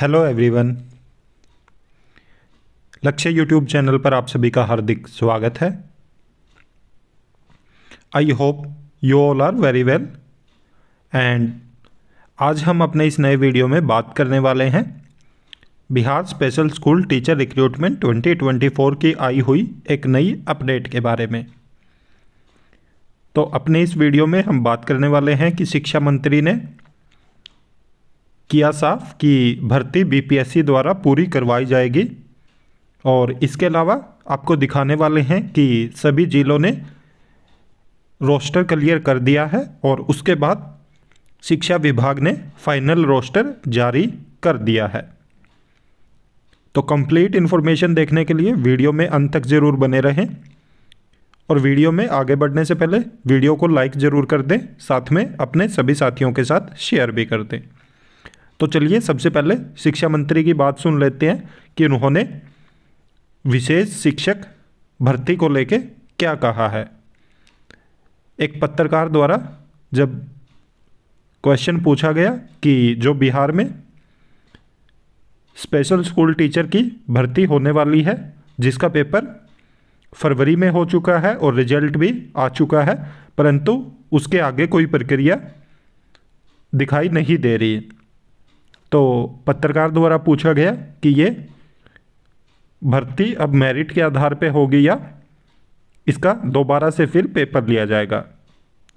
Hello everyone Lakshya YouTube channel पर आप सभी का हार्दिक स्वागत है I hope you all are very well and आज हम अपने इस नए वीडियो में बात करने वाले हैं Bihar special school teacher recruitment 2024 की आई हुई एक नई अपडेट के बारे में तो अपने इस वीडियो में हम बात करने वाले हैं कि शिक्षा मंत्री ने किया साफ कि भर्ती बीपीएससी द्वारा पूरी करवाई जाएगी और इसके अलावा आपको दिखाने वाले हैं कि सभी जिलों ने रोस्टर क्लियर कर दिया है और उसके बाद शिक्षा विभाग ने फाइनल रोस्टर जारी कर दिया है तो कंप्लीट इन्फॉर्मेशन देखने के लिए वीडियो में अंत तक ज़रूर बने रहें और वीडियो में आगे बढ़ने से पहले वीडियो को लाइक ज़रूर कर दें साथ में अपने सभी साथियों के साथ शेयर भी कर दें तो चलिए सबसे पहले शिक्षा मंत्री की बात सुन लेते हैं कि उन्होंने विशेष शिक्षक भर्ती को लेके क्या कहा है एक पत्रकार द्वारा जब क्वेश्चन पूछा गया कि जो बिहार में स्पेशल स्कूल टीचर की भर्ती होने वाली है जिसका पेपर फरवरी में हो चुका है और रिजल्ट भी आ चुका है परंतु उसके आगे कोई प्रक्रिया दिखाई नहीं दे रही तो पत्रकार द्वारा पूछा गया कि ये भर्ती अब मेरिट के आधार पे होगी या इसका दोबारा से फिर पेपर लिया जाएगा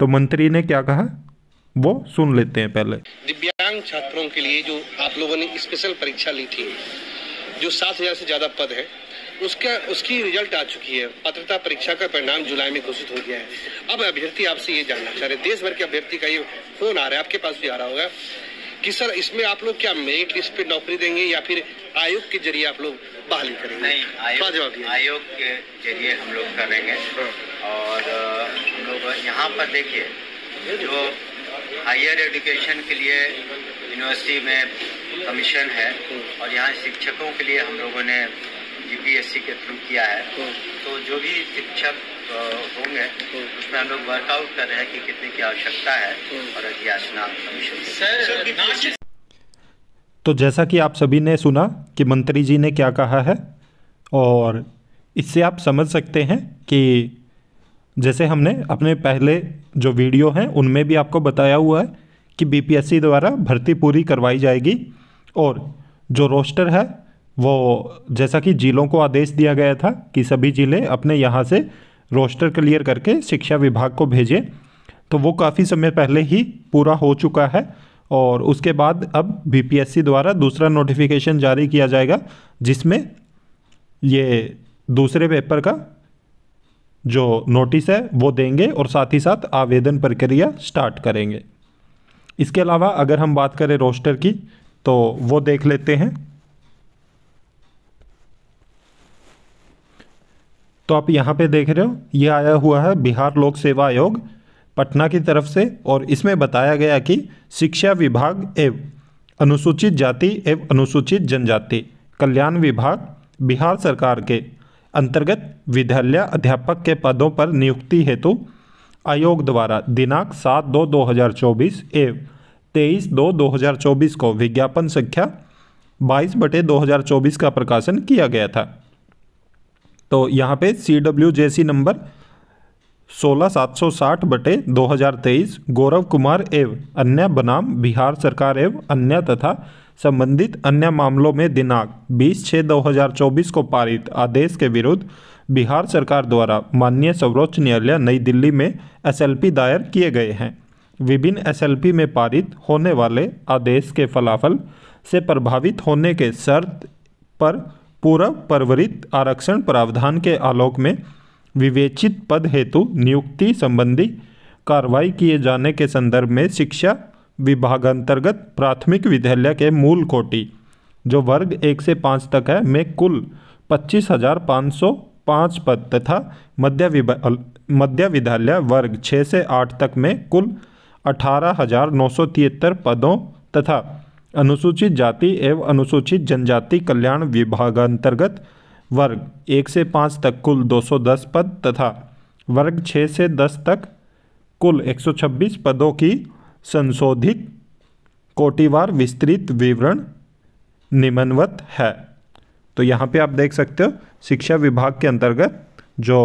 तो मंत्री ने क्या कहा वो सुन लेते हैं पहले दिव्यांग छात्रों के लिए जो आप लोगों ने स्पेशल परीक्षा ली थी जो सात हजार से ज्यादा पद है उसका उसकी रिजल्ट आ चुकी है पत्रता परीक्षा का परिणाम जुलाई में घोषित हो गया है अब अभ्यर्थी आपसे ये जानना चाह रहे देश भर के अभ्यर्थी का ये फोन आ रहा है आपके पास भी आ रहा होगा कि सर इसमें आप लोग क्या मेरिट लिस्ट पे नौकरी देंगे या फिर आयोग के जरिए आप लोग बहाली करेंगे नहीं आयोग आयोग के जरिए हम लोग करेंगे हाँ। और हम लोग यहाँ पर देखिए जो हायर एजुकेशन के लिए यूनिवर्सिटी में कमीशन है हाँ। और यहाँ शिक्षकों के लिए हम लोगों ने जीपीएससी के थ्रू किया है हाँ। तो जो भी शिक्षक तो होंगे तो उसमें हम लोग वर्कआउट कर रहे हैं कि कितने की आवश्यकता है और तो जैसा कि आप सभी ने सुना कि मंत्री जी ने क्या कहा है और इससे आप समझ सकते हैं कि जैसे हमने अपने पहले जो वीडियो हैं उनमें भी आपको बताया हुआ है कि बीपीएससी द्वारा भर्ती पूरी करवाई जाएगी और जो रोस्टर है वो जैसा कि ज़िलों को आदेश दिया गया था कि सभी ज़िले अपने यहाँ से रोस्टर क्लियर करके शिक्षा विभाग को भेजें तो वो काफ़ी समय पहले ही पूरा हो चुका है और उसके बाद अब बी द्वारा दूसरा नोटिफिकेशन जारी किया जाएगा जिसमें ये दूसरे पेपर का जो नोटिस है वो देंगे और साथ ही साथ आवेदन प्रक्रिया स्टार्ट करेंगे इसके अलावा अगर हम बात करें रोस्टर की तो वो देख लेते हैं तो आप यहाँ पे देख रहे हो ये आया हुआ है बिहार लोक सेवा आयोग पटना की तरफ से और इसमें बताया गया कि शिक्षा विभाग एवं अनुसूचित जाति एवं अनुसूचित जनजाति कल्याण विभाग बिहार सरकार के अंतर्गत विद्यालय अध्यापक के पदों पर नियुक्ति हेतु आयोग द्वारा दिनांक सात दो दो हज़ार चौबीस एवं तेईस दो दो हज़ार चौबीस को विज्ञापन संख्या बाईस बटे दो हज़ार चौबीस का प्रकाशन किया गया था तो यहाँ पे सी डब्ल्यू जे सी नंबर सोलह सात सौ साठ बटे दो हज़ार तेईस गौरव कुमार एवं अन्य बनाम बिहार सरकार एवं अन्य तथा संबंधित अन्य मामलों में दिनांक बीस छः दो हज़ार चौबीस को पारित आदेश के विरुद्ध बिहार सरकार द्वारा माननीय सर्वोच्च न्यायालय नई दिल्ली में एसएलपी दायर किए गए हैं विभिन्न एसएलपी में पारित होने वाले आदेश के फलाफल से प्रभावित होने के शर्त पर पूर्व परवरित आरक्षण प्रावधान के आलोक में विवेचित पद हेतु नियुक्ति संबंधी कार्रवाई किए जाने के संदर्भ में शिक्षा विभाग अंतर्गत प्राथमिक विद्यालय के मूल कोटि जो वर्ग एक से पाँच तक है में कुल पच्चीस हजार पाँच सौ पाँच पद तथा मध्य मध्य विद्यालय वर्ग छः से आठ तक में कुल अठारह हजार नौ सौ तिहत्तर पदों तथा अनुसूचित जाति एवं अनुसूचित जनजाति कल्याण अंतर्गत वर्ग एक से पाँच तक कुल 210 पद तथा वर्ग छः से दस तक कुल 126 पदों की संशोधित कोटिवार विस्तृत विवरण निम्नवत है तो यहाँ पे आप देख सकते हो शिक्षा विभाग के अंतर्गत जो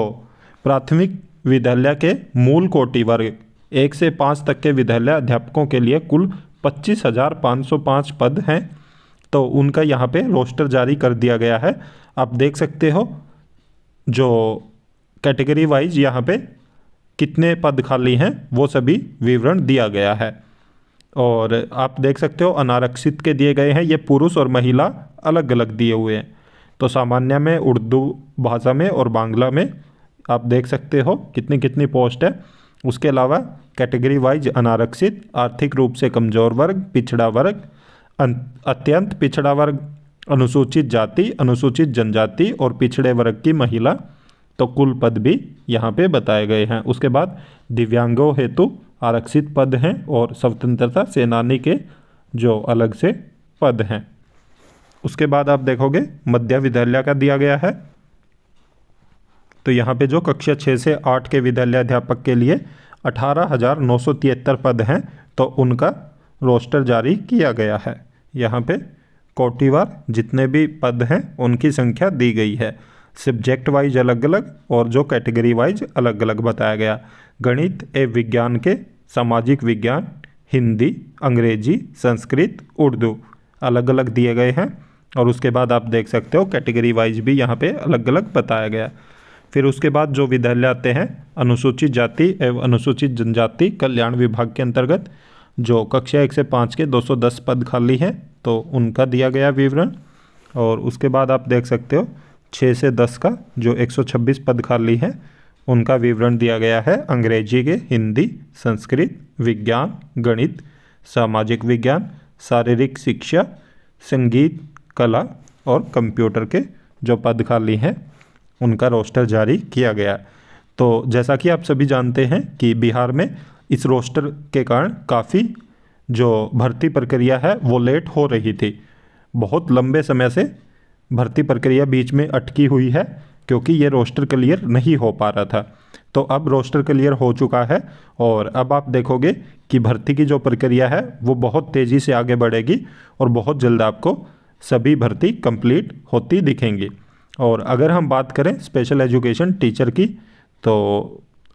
प्राथमिक विद्यालय के मूल वर्ग एक से पाँच तक के विद्यालय अध्यापकों के लिए कुल पच्चीस हज़ार पाँच सौ पाँच पद हैं तो उनका यहाँ पे रोस्टर जारी कर दिया गया है आप देख सकते हो जो कैटेगरी वाइज यहाँ पे कितने पद खाली हैं वो सभी विवरण दिया गया है और आप देख सकते हो अनारक्षित के दिए गए हैं ये पुरुष और महिला अलग अलग दिए हुए हैं तो सामान्य में उर्दू भाषा में और बांग्ला में आप देख सकते हो कितनी कितनी पोस्ट है उसके अलावा कैटेगरी वाइज अनारक्षित आर्थिक रूप से कमजोर वर्ग पिछड़ा वर्ग अत्यंत पिछड़ा वर्ग अनुसूचित जाति अनुसूचित जनजाति और पिछड़े वर्ग की महिला तो कुल पद भी यहाँ पे बताए गए हैं उसके बाद दिव्यांगों हेतु आरक्षित पद हैं और स्वतंत्रता सेनानी के जो अलग से पद हैं उसके बाद आप देखोगे मध्य विद्यालय का दिया गया है तो यहाँ पे जो कक्षा छः से आठ के विद्यालय अध्यापक के लिए अठारह हज़ार नौ सौ तिहत्तर पद हैं तो उनका रोस्टर जारी किया गया है यहाँ पे कोटिवार जितने भी पद हैं उनकी संख्या दी गई है सब्जेक्ट वाइज अलग अलग और जो कैटेगरी वाइज अलग अलग बताया गया गणित एवं विज्ञान के सामाजिक विज्ञान हिंदी अंग्रेजी संस्कृत उर्दू अलग अलग दिए गए हैं और उसके बाद आप देख सकते हो कैटेगरी वाइज भी यहाँ पे अलग अलग बताया गया फिर उसके बाद जो विद्यालय आते हैं अनुसूचित जाति एवं अनुसूचित जनजाति कल्याण विभाग के अंतर्गत जो कक्षा एक से पाँच के 210 पद खाली हैं तो उनका दिया गया विवरण और उसके बाद आप देख सकते हो छः से दस का जो छब्बीस पद खाली हैं उनका विवरण दिया गया है अंग्रेजी के हिंदी संस्कृत विज्ञान गणित सामाजिक विज्ञान शारीरिक शिक्षा संगीत कला और कंप्यूटर के जो पद खाली हैं उनका रोस्टर जारी किया गया तो जैसा कि आप सभी जानते हैं कि बिहार में इस रोस्टर के कारण काफ़ी जो भर्ती प्रक्रिया है वो लेट हो रही थी बहुत लंबे समय से भर्ती प्रक्रिया बीच में अटकी हुई है क्योंकि ये रोस्टर क्लियर नहीं हो पा रहा था तो अब रोस्टर क्लियर हो चुका है और अब आप देखोगे कि भर्ती की जो प्रक्रिया है वो बहुत तेज़ी से आगे बढ़ेगी और बहुत जल्द आपको सभी भर्ती कंप्लीट होती दिखेंगी और अगर हम बात करें स्पेशल एजुकेशन टीचर की तो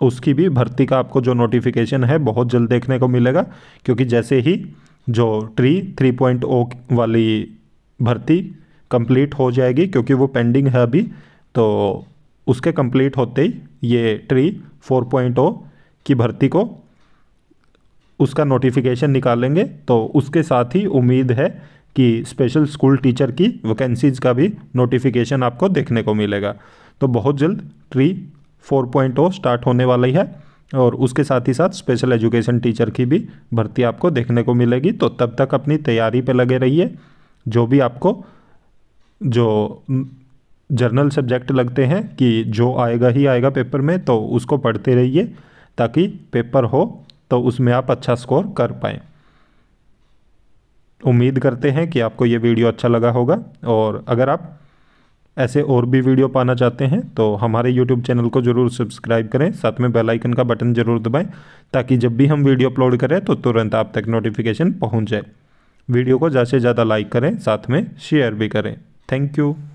उसकी भी भर्ती का आपको जो नोटिफिकेशन है बहुत जल्द देखने को मिलेगा क्योंकि जैसे ही जो ट्री थ्री पॉइंट ओ वाली भर्ती कंप्लीट हो जाएगी क्योंकि वो पेंडिंग है अभी तो उसके कंप्लीट होते ही ये ट्री फोर पॉइंट ओ की भर्ती को उसका नोटिफिकेशन निकालेंगे तो उसके साथ ही उम्मीद है कि स्पेशल स्कूल टीचर की वैकेंसीज का भी नोटिफिकेशन आपको देखने को मिलेगा तो बहुत जल्द ट्री 4.0 स्टार्ट होने वाली है और उसके साथ ही साथ स्पेशल एजुकेशन टीचर की भी भर्ती आपको देखने को मिलेगी तो तब तक अपनी तैयारी पे लगे रहिए जो भी आपको जो जर्नल सब्जेक्ट लगते हैं कि जो आएगा ही आएगा पेपर में तो उसको पढ़ते रहिए ताकि पेपर हो तो उसमें आप अच्छा स्कोर कर पाएँ उम्मीद करते हैं कि आपको ये वीडियो अच्छा लगा होगा और अगर आप ऐसे और भी वीडियो पाना चाहते हैं तो हमारे YouTube चैनल को ज़रूर सब्सक्राइब करें साथ में बेल आइकन का बटन ज़रूर दबाएं ताकि जब भी हम वीडियो अपलोड करें तो तुरंत आप तक नोटिफिकेशन पहुंच जाए वीडियो को ज़्यादा से ज़्यादा लाइक करें साथ में शेयर भी करें थैंक यू